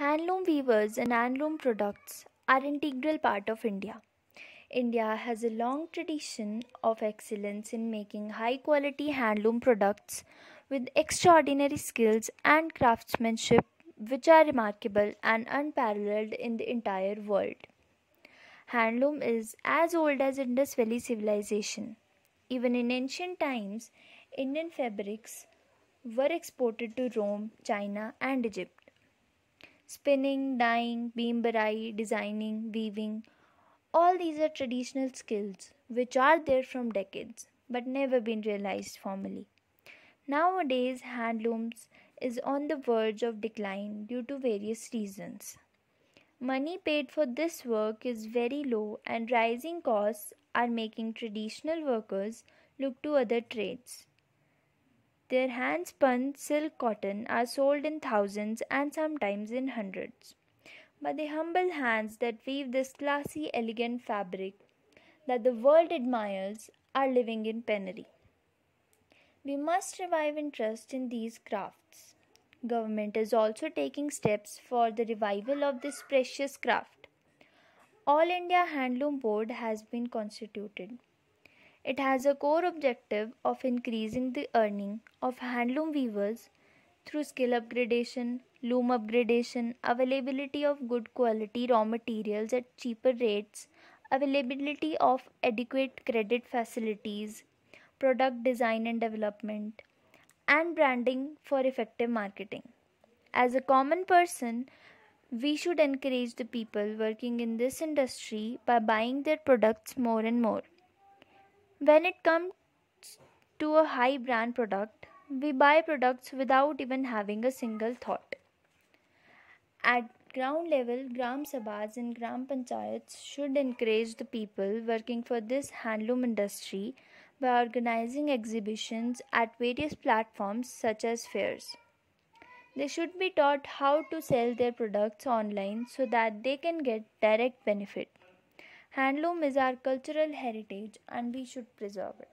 Handloom weavers and handloom products are integral part of India. India has a long tradition of excellence in making high quality handloom products with extraordinary skills and craftsmanship which are remarkable and unparalleled in the entire world. Handloom is as old as Indus Valley civilization. Even in ancient times, Indian fabrics were exported to Rome, China, and Egypt. Spinning, dyeing, beamberai, designing, weaving. All these are traditional skills which are there from decades but never been realized formally. Nowadays, handlooms is on the verge of decline due to various reasons. Money paid for this work is very low, and rising costs are making traditional workers look to other trades. Their hand spun silk cotton are sold in thousands and sometimes in hundreds. But the humble hands that weave this classy, elegant fabric that the world admires are living in penury. We must revive interest in these crafts. Government is also taking steps for the revival of this precious craft. All India Handloom Board has been constituted it has a core objective of increasing the earning of handloom weavers through skill upgradation, loom upgradation, availability of good quality raw materials at cheaper rates, availability of adequate credit facilities, product design and development, and branding for effective marketing. As a common person, we should encourage the people working in this industry by buying their products more and more. When it comes to a high brand product, we buy products without even having a single thought. At ground level, Gram Sabhas and Gram Panchayats should encourage the people working for this handloom industry by organizing exhibitions at various platforms such as fairs. They should be taught how to sell their products online so that they can get direct benefit. Handloom is our cultural heritage and we should preserve it.